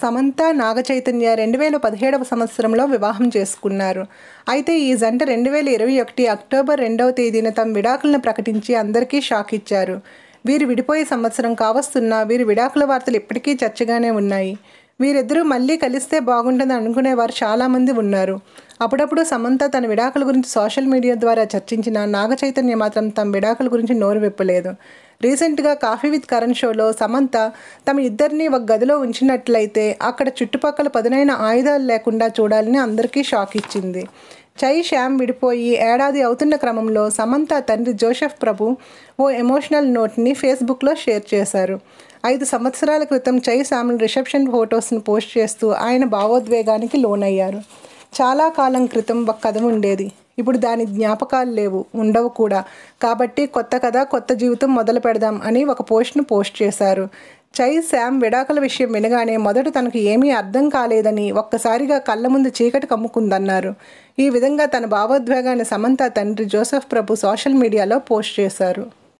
సమంత నాగచైతన్య రెండు వేల పదిహేడవ సంవత్సరంలో వివాహం చేసుకున్నారు అయితే ఈ జంట రెండు వేల ఇరవై ఒకటి అక్టోబర్ రెండవ తేదీన తమ విడాకులను ప్రకటించి అందరికీ షాక్ ఇచ్చారు వీరు విడిపోయే సంవత్సరం కావస్తున్నా వీరి విడాకుల వార్తలు ఇప్పటికీ చర్చగానే ఉన్నాయి వీరిద్దరూ మళ్ళీ కలిస్తే బాగుంటుందని అనుకునేవారు చాలామంది ఉన్నారు అప్పుడప్పుడు సమంత తన విడాకుల గురించి సోషల్ మీడియా ద్వారా చర్చించిన నాగ చైతన్య మాత్రం తమ విడాకుల గురించి నోరు విప్పలేదు రీసెంట్గా కాఫీ విత్ కరణ్ షోలో సమంత తమ ఇద్దరిని ఒక గదిలో ఉంచినట్లయితే అక్కడ చుట్టుపక్కల పదునైన ఆయుధాలు లేకుండా చూడాలని అందరికీ షాక్ ఇచ్చింది చై శ్యామ్ విడిపోయి ఏడాది అవుతున్న క్రమంలో సమంత తండ్రి జోసెఫ్ ప్రభు ఓ ఎమోషనల్ నోట్ని ఫేస్బుక్లో షేర్ చేశారు ఐదు సంవత్సరాల క్రితం చై శ్యామ్ రిసెప్షన్ ఫోటోస్ను పోస్ట్ చేస్తూ ఆయన భావోద్వేగానికి లోనయ్యారు చాలా కాలం క్రితం ఒక కథ ఉండేది ఇప్పుడు దాని జ్ఞాపకాలు లేవు ఉండవు కూడా కాబట్టి కొత్త కథ కొత్త జీవితం మొదలు పెడదాం అని ఒక పోస్ట్ను పోస్ట్ చేశారు చై శామ్ విడాకుల విషయం వినగానే మొదట తనకు ఏమీ అర్థం కాలేదని ఒక్కసారిగా కళ్ళ ముందు చీకటి కమ్ముకుందన్నారు ఈ విధంగా తన భావోద్వేగాన్ని సమంత తండ్రి జోసెఫ్ ప్రభు సోషల్ మీడియాలో పోస్ట్ చేశారు